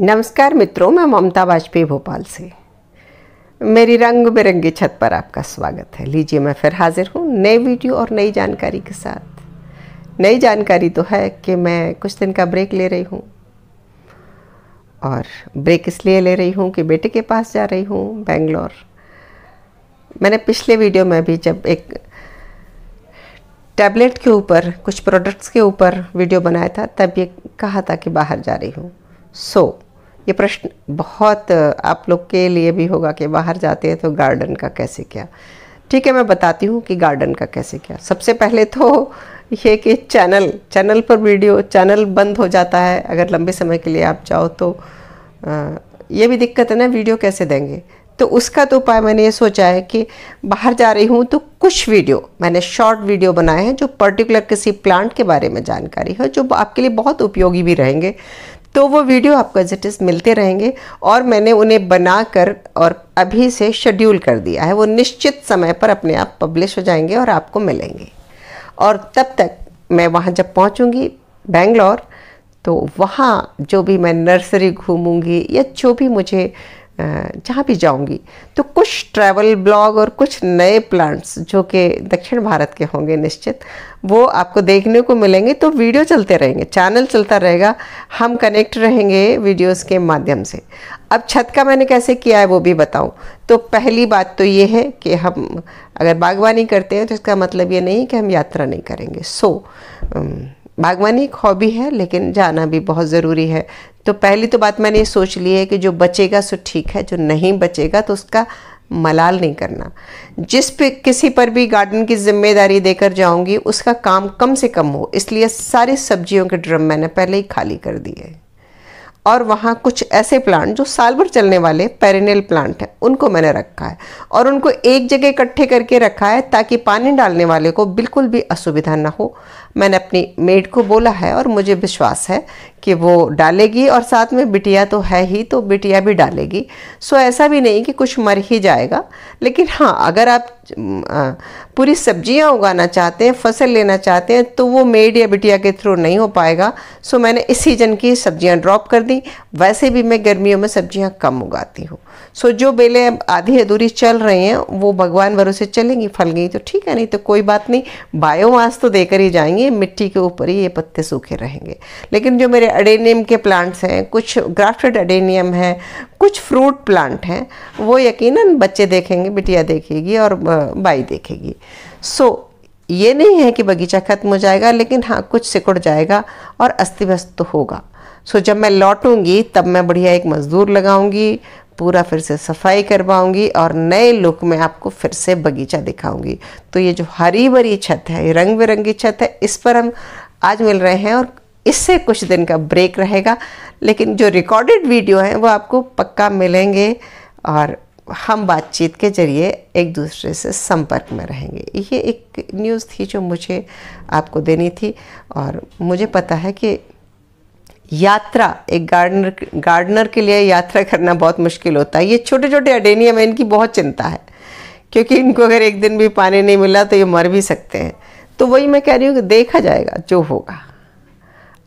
नमस्कार मित्रों मैं ममता वाजपेयी भोपाल से मेरी रंग बिरंगी छत पर आपका स्वागत है लीजिए मैं फिर हाजिर हूँ नए वीडियो और नई जानकारी के साथ नई जानकारी तो है कि मैं कुछ दिन का ब्रेक ले रही हूँ और ब्रेक इसलिए ले रही हूँ कि बेटे के पास जा रही हूँ बेंगलोर मैंने पिछले वीडियो में भी जब एक टैबलेट के ऊपर कुछ प्रोडक्ट्स के ऊपर वीडियो बनाया था तब ये कहा था कि बाहर जा रही हूँ सो so, ये प्रश्न बहुत आप लोग के लिए भी होगा कि बाहर जाते हैं तो गार्डन का कैसे क्या ठीक है मैं बताती हूँ कि गार्डन का कैसे क्या सबसे पहले तो ये कि चैनल चैनल पर वीडियो चैनल बंद हो जाता है अगर लंबे समय के लिए आप जाओ तो आ, ये भी दिक्कत है ना वीडियो कैसे देंगे तो उसका तो उपाय मैंने ये सोचा है कि बाहर जा रही हूँ तो कुछ वीडियो मैंने शॉर्ट वीडियो बनाए हैं जो पर्टिकुलर किसी प्लांट के बारे में जानकारी हो जो आपके लिए बहुत उपयोगी भी रहेंगे तो वो वीडियो आपको एज इट इज़ मिलते रहेंगे और मैंने उन्हें बना कर और अभी से शेड्यूल कर दिया है वो निश्चित समय पर अपने आप पब्लिश हो जाएंगे और आपको मिलेंगे और तब तक मैं वहाँ जब पहुँचूँगी बेंगलोर तो वहाँ जो भी मैं नर्सरी घूमूँगी या जो भी मुझे जहाँ भी जाऊँगी तो कुछ ट्रैवल ब्लॉग और कुछ नए प्लांट्स जो कि दक्षिण भारत के होंगे निश्चित वो आपको देखने को मिलेंगे तो वीडियो चलते रहेंगे चैनल चलता रहेगा हम कनेक्ट रहेंगे वीडियोस के माध्यम से अब छत का मैंने कैसे किया है वो भी बताऊं तो पहली बात तो ये है कि हम अगर बागवानी करते हैं तो इसका मतलब ये नहीं कि हम यात्रा नहीं करेंगे सो so, um, बागवानी एक हॉबी है लेकिन जाना भी बहुत ज़रूरी है तो पहली तो बात मैंने ये सोच ली है कि जो बचेगा सो ठीक है जो नहीं बचेगा तो उसका मलाल नहीं करना जिस पे किसी पर भी गार्डन की जिम्मेदारी देकर जाऊंगी उसका काम कम से कम हो इसलिए सारी सब्जियों के ड्रम मैंने पहले ही खाली कर दिए और वहाँ कुछ ऐसे प्लांट जो साल भर चलने वाले पेरिनल प्लांट हैं उनको मैंने रखा है और उनको एक जगह इकट्ठे करके रखा है ताकि पानी डालने वाले को बिल्कुल भी असुविधा ना हो मैंने अपनी मेड को बोला है और मुझे विश्वास है कि वो डालेगी और साथ में बिटिया तो है ही तो बिटिया भी डालेगी सो ऐसा भी नहीं कि कुछ मर ही जाएगा लेकिन हाँ अगर आप पूरी सब्जियाँ उगाना चाहते हैं फसल लेना चाहते हैं तो वो मेड या बिटिया के थ्रू नहीं हो पाएगा सो मैंने इस सीज़न की सब्ज़ियाँ ड्रॉप कर दी गई वैसे भी मैं गर्मियों में सब्जियां कम उगाती हूँ सो जो बेलें अब आधी अधूरी चल रही हैं वो भगवान भरोसे चलेंगी फल गई तो ठीक है नहीं तो कोई बात नहीं बायोमास तो देकर ही जाएंगे मिट्टी के ऊपर ही ये पत्ते सूखे रहेंगे लेकिन जो मेरे अडेनियम के प्लांट्स हैं कुछ ग्राफ्टेड अडेनियम हैं कुछ फ्रूट प्लांट हैं वो यकीनन बच्चे देखेंगे बिटिया देखेगी और बाई देखेगी सो so, ये नहीं है कि बगीचा ख़त्म हो जाएगा लेकिन हाँ कुछ सिकुड़ जाएगा और अस्त व्यस्त तो होगा सो जब मैं लौटूंगी तब मैं बढ़िया एक मज़दूर लगाऊंगी पूरा फिर से सफाई करवाऊंगी और नए लुक में आपको फिर से बगीचा दिखाऊंगी तो ये जो हरी भरी छत है ये रंग बिरंगी छत है इस पर हम आज मिल रहे हैं और इससे कुछ दिन का ब्रेक रहेगा लेकिन जो रिकॉर्डेड वीडियो हैं वो आपको पक्का मिलेंगे और हम बातचीत के जरिए एक दूसरे से संपर्क में रहेंगे ये एक न्यूज़ थी जो मुझे आपको देनी थी और मुझे पता है कि यात्रा एक गार्डनर गार्डनर के लिए यात्रा करना बहुत मुश्किल होता है ये छोटे छोटे अडेनियम है इनकी बहुत चिंता है क्योंकि इनको अगर एक दिन भी पानी नहीं मिला तो ये मर भी सकते हैं तो वही मैं कह रही हूँ कि देखा जाएगा जो होगा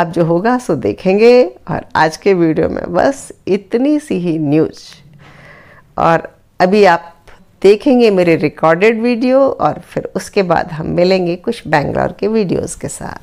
अब जो होगा सो देखेंगे और आज के वीडियो में बस इतनी सी ही न्यूज और अभी आप देखेंगे मेरे रिकॉर्डेड वीडियो और फिर उसके बाद हम मिलेंगे कुछ बैंगलोर के वीडियोज़ के साथ